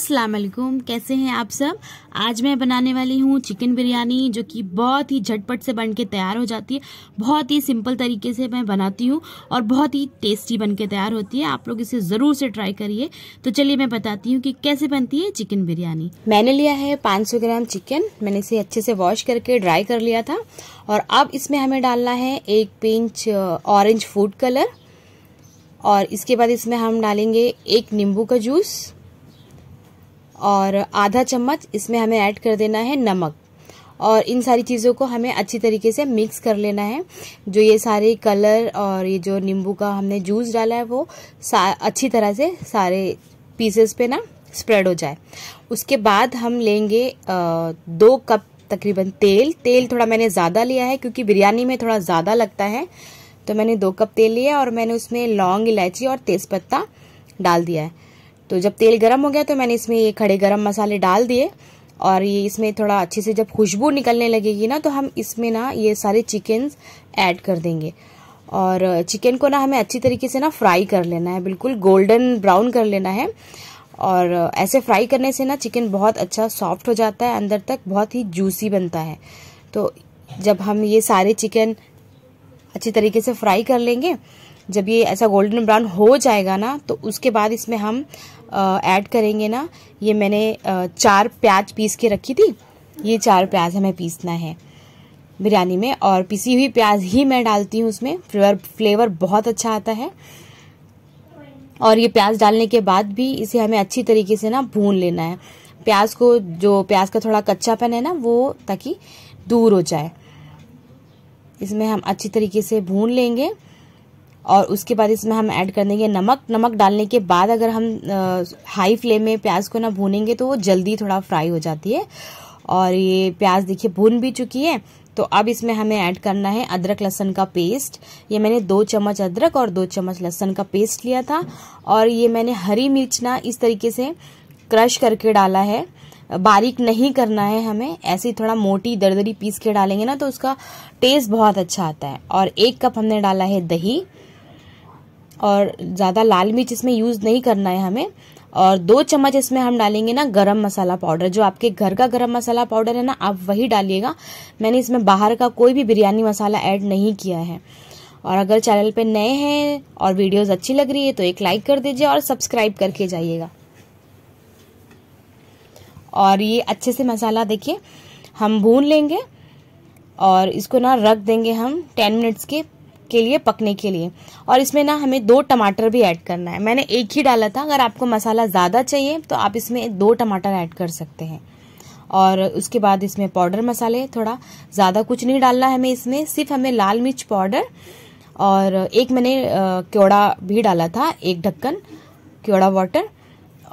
अस्सलाम वालेकुम कैसे हैं आप सब आज मैं बनाने वाली हूँ चिकन बिरयानी जो कि बहुत ही झटपट से बन के तैयार हो जाती है बहुत ही सिंपल तरीके से मैं बनाती हूँ और बहुत ही टेस्टी बन के तैयार होती है आप लोग इसे ज़रूर से ट्राई करिए तो चलिए मैं बताती हूँ कि कैसे बनती है चिकन बिरयानी मैंने लिया है 500 ग्राम चिकन मैंने इसे अच्छे से वॉश करके ड्राई कर लिया था और अब इसमें हमें डालना है एक पिंच ऑरेंज फूड कलर और इसके बाद इसमें हम डालेंगे एक नींबू का जूस और आधा चम्मच इसमें हमें ऐड कर देना है नमक और इन सारी चीज़ों को हमें अच्छी तरीके से मिक्स कर लेना है जो ये सारे कलर और ये जो नींबू का हमने जूस डाला है वो अच्छी तरह से सारे पीसेस पे ना स्प्रेड हो जाए उसके बाद हम लेंगे दो कप तकरीबन तेल तेल थोड़ा मैंने ज़्यादा लिया है क्योंकि बिरयानी में थोड़ा ज़्यादा लगता है तो मैंने दो कप तेल लिया और मैंने उसमें लौंग इलायची और तेज़पत्ता डाल दिया है तो जब तेल गर्म हो गया तो मैंने इसमें ये खड़े गर्म मसाले डाल दिए और ये इसमें थोड़ा अच्छे से जब खुशबू निकलने लगेगी ना तो हम इसमें ना ये सारे चिकन ऐड कर देंगे और चिकन को ना हमें अच्छी तरीके से ना फ्राई कर लेना है बिल्कुल गोल्डन ब्राउन कर लेना है और ऐसे फ्राई करने से ना चिकन बहुत अच्छा सॉफ्ट हो जाता है अंदर तक बहुत ही जूसी बनता है तो जब हम ये सारे चिकन अच्छी तरीके से फ्राई कर लेंगे जब ये ऐसा गोल्डन ब्राउन हो जाएगा ना तो उसके बाद इसमें हम ऐड करेंगे ना ये मैंने चार प्याज पीस के रखी थी ये चार प्याज हमें पीसना है बिरयानी में और पिसी हुई प्याज ही मैं डालती हूँ उसमें फ्लेवर फ्लेवर बहुत अच्छा आता है और ये प्याज डालने के बाद भी इसे हमें अच्छी तरीके से ना भून लेना है प्याज को जो प्याज का थोड़ा कच्चापन है ना वो ताकि दूर हो जाए इसमें हम अच्छी तरीके से भून लेंगे और उसके बाद इसमें हम ऐड कर देंगे नमक नमक डालने के बाद अगर हम आ, हाई फ्लेम में प्याज को ना भूनेंगे तो वो जल्दी थोड़ा फ्राई हो जाती है और ये प्याज देखिए भून भी चुकी है तो अब इसमें हमें ऐड करना है अदरक लहसन का पेस्ट ये मैंने दो चम्मच अदरक और दो चम्मच लहसन का पेस्ट लिया था और ये मैंने हरी मिर्च ना इस तरीके से क्रश करके डाला है बारीक नहीं करना है हमें ही थोड़ा मोटी दरदरी पीस के डालेंगे ना तो उसका टेस्ट बहुत अच्छा आता है और एक कप हमने डाला है दही और ज़्यादा लाल मिर्च इसमें यूज़ नहीं करना है हमें और दो चम्मच इसमें हम डालेंगे ना गरम मसाला पाउडर जो आपके घर का गरम मसाला पाउडर है ना आप वही डालिएगा मैंने इसमें बाहर का कोई भी बिरयानी मसाला ऐड नहीं किया है और अगर चैनल पे नए हैं और वीडियोस अच्छी लग रही है तो एक लाइक कर दीजिए और सब्सक्राइब करके जाइएगा और ये अच्छे से मसाला देखिए हम भून लेंगे और इसको ना रख देंगे हम टेन मिनट्स के के लिए पकने के लिए और इसमें ना हमें दो टमाटर भी ऐड करना है मैंने एक ही डाला था अगर आपको मसाला ज़्यादा चाहिए तो आप इसमें दो टमाटर ऐड कर सकते हैं और उसके बाद इसमें पाउडर मसाले थोड़ा ज़्यादा कुछ नहीं डालना है हमें इसमें सिर्फ हमें लाल मिर्च पाउडर और एक मैंने क्योड़ा भी डाला था एक ढक्कन क्योड़ा वाटर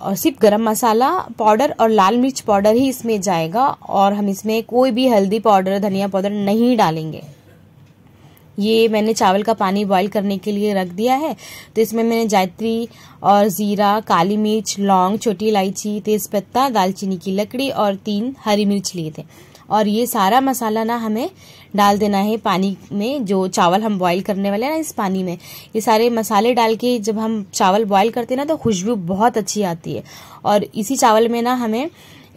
और सिर्फ गरम मसाला पाउडर और लाल मिर्च पाउडर ही इसमें जाएगा और हम इसमें कोई भी हल्दी पाउडर धनिया पाउडर नहीं डालेंगे ये मैंने चावल का पानी बॉईल करने के लिए रख दिया है तो इसमें मैंने जायत्री और ज़ीरा काली मिर्च लौंग छोटी इलायची तेज़पत्ता दालचीनी की लकड़ी और तीन हरी मिर्च लिए थे और ये सारा मसाला ना हमें डाल देना है पानी में जो चावल हम बॉईल करने वाले हैं ना इस पानी में ये सारे मसाले डाल के जब हम चावल बॉईल करते हैं ना तो खुशबू बहुत अच्छी आती है और इसी चावल में ना हमें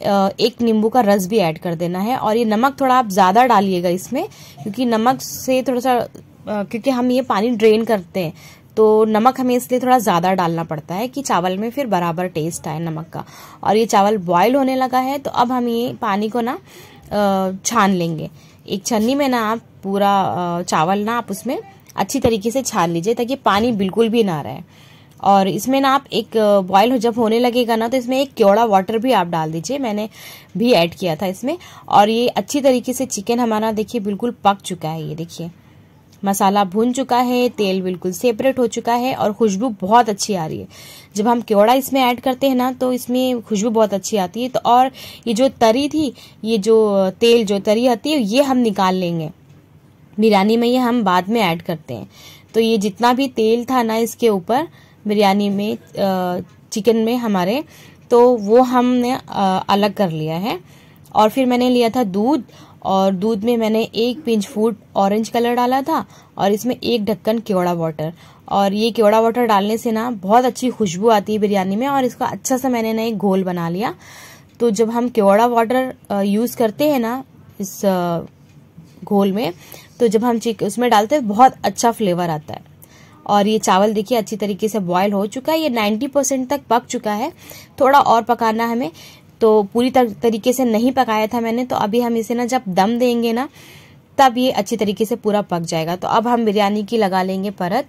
एक नींबू का रस भी ऐड कर देना है और ये नमक थोड़ा आप ज़्यादा डालिएगा इसमें क्योंकि नमक से थोड़ा सा क्योंकि हम ये पानी ड्रेन करते हैं तो नमक हमें इसलिए थोड़ा ज़्यादा डालना पड़ता है कि चावल में फिर बराबर टेस्ट आए नमक का और ये चावल बॉयल होने लगा है तो अब हम ये पानी को ना छान लेंगे एक छन्नी में ना आप पूरा चावल ना आप उसमें अच्छी तरीके से छान लीजिए ताकि पानी बिल्कुल भी ना रहे और इसमें ना आप एक बॉयल जब होने लगेगा ना तो इसमें एक क्योड़ा वाटर भी आप डाल दीजिए मैंने भी ऐड किया था इसमें और ये अच्छी तरीके से चिकन हमारा देखिए बिल्कुल पक चुका है ये देखिए मसाला भुन चुका है तेल बिल्कुल सेपरेट हो चुका है और खुशबू बहुत अच्छी आ रही है जब हम क्योड़ा इसमें ऐड करते हैं ना तो इसमें खुशबू बहुत अच्छी आती है तो और ये जो तरी थी ये जो तेल जो तरी आती है ये हम निकाल लेंगे बिरयानी में ये हम बाद में ऐड करते हैं तो ये जितना भी तेल था ना इसके ऊपर बिरयानी में चिकन में हमारे तो वो हमने अलग कर लिया है और फिर मैंने लिया था दूध और दूध में मैंने एक पिंच फूड ऑरेंज कलर डाला था और इसमें एक ढक्कन केवड़ा वाटर और ये केवड़ा वाटर डालने से ना बहुत अच्छी खुशबू आती है बिरयानी में और इसका अच्छा सा मैंने ना एक घोल बना लिया तो जब हम केवड़ा वाटर यूज़ करते हैं ना इस घोल में तो जब हम चिक उसमें डालते हैं बहुत अच्छा फ्लेवर आता है और ये चावल देखिए अच्छी तरीके से बॉयल हो चुका है ये 90 परसेंट तक पक चुका है थोड़ा और पकाना हमें तो पूरी तरीके से नहीं पकाया था मैंने तो अभी हम इसे ना जब दम देंगे ना तब ये अच्छी तरीके से पूरा पक जाएगा तो अब हम बिरयानी की लगा लेंगे परत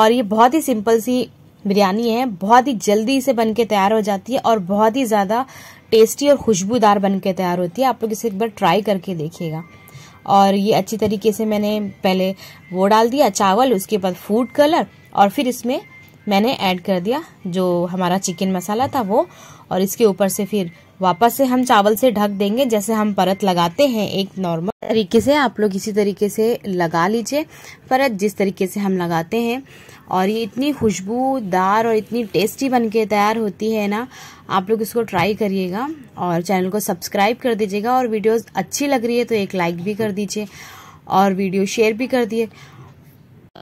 और ये बहुत ही सिंपल सी बिरयानी है बहुत ही जल्दी इसे बन के तैयार हो जाती है और बहुत ही ज़्यादा टेस्टी और खुशबूदार बन के तैयार होती है आप लोग इसे एक बार ट्राई करके देखिएगा और ये अच्छी तरीके से मैंने पहले वो डाल दिया चावल उसके बाद फूड कलर और फिर इसमें मैंने ऐड कर दिया जो हमारा चिकन मसाला था वो और इसके ऊपर से फिर वापस से हम चावल से ढक देंगे जैसे हम परत लगाते हैं एक नॉर्मल तरीके से आप लोग इसी तरीके से लगा लीजिए परत जिस तरीके से हम लगाते हैं और ये इतनी खुशबूदार और इतनी टेस्टी बन के तैयार होती है ना आप लोग इसको ट्राई करिएगा और चैनल को सब्सक्राइब कर दीजिएगा और वीडियोज़ अच्छी लग रही है तो एक लाइक भी कर दीजिए और वीडियो शेयर भी कर दिए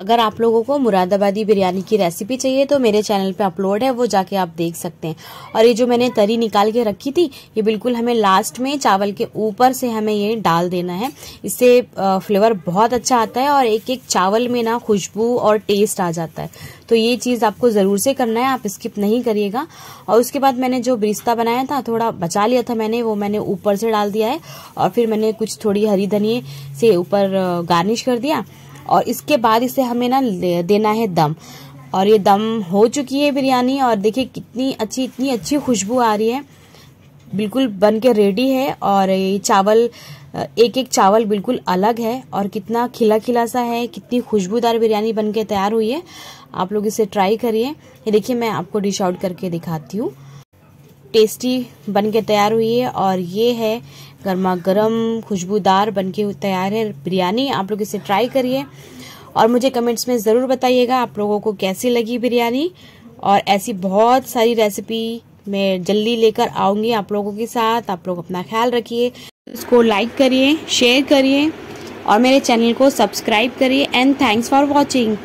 अगर आप लोगों को मुरादाबादी बिरयानी की रेसिपी चाहिए तो मेरे चैनल पे अपलोड है वो जाके आप देख सकते हैं और ये जो मैंने तरी निकाल के रखी थी ये बिल्कुल हमें लास्ट में चावल के ऊपर से हमें ये डाल देना है इससे फ्लेवर बहुत अच्छा आता है और एक एक चावल में ना खुशबू और टेस्ट आ जाता है तो ये चीज़ आपको ज़रूर से करना है आप स्किप नहीं करिएगा और उसके बाद मैंने जो ब्रिस्ता बनाया था थोड़ा बचा लिया था मैंने वो मैंने ऊपर से डाल दिया है और फिर मैंने कुछ थोड़ी हरी धनिए से ऊपर गार्निश कर दिया और इसके बाद इसे हमें ना देना है दम और ये दम हो चुकी है बिरयानी और देखिए कितनी अच्छी इतनी अच्छी खुशबू आ रही है बिल्कुल बन के रेडी है और ये चावल एक एक चावल बिल्कुल अलग है और कितना खिला खिला सा है कितनी खुशबूदार बिरयानी बन के तैयार हुई है आप लोग इसे ट्राई करिए ये देखिए मैं आपको डिश आउट करके दिखाती हूँ टेस्टी बन के तैयार हुई है और ये है गर्मा गर्म खुशबूदार बन के तैयार है बिरयानी आप लोग इसे ट्राई करिए और मुझे कमेंट्स में ज़रूर बताइएगा आप लोगों को कैसी लगी बिरयानी और ऐसी बहुत सारी रेसिपी मैं जल्दी लेकर आऊँगी आप लोगों के साथ आप लोग अपना ख्याल रखिए इसको लाइक करिए शेयर करिए और मेरे चैनल को सब्सक्राइब करिए एंड थैंक्स फॉर वॉचिंग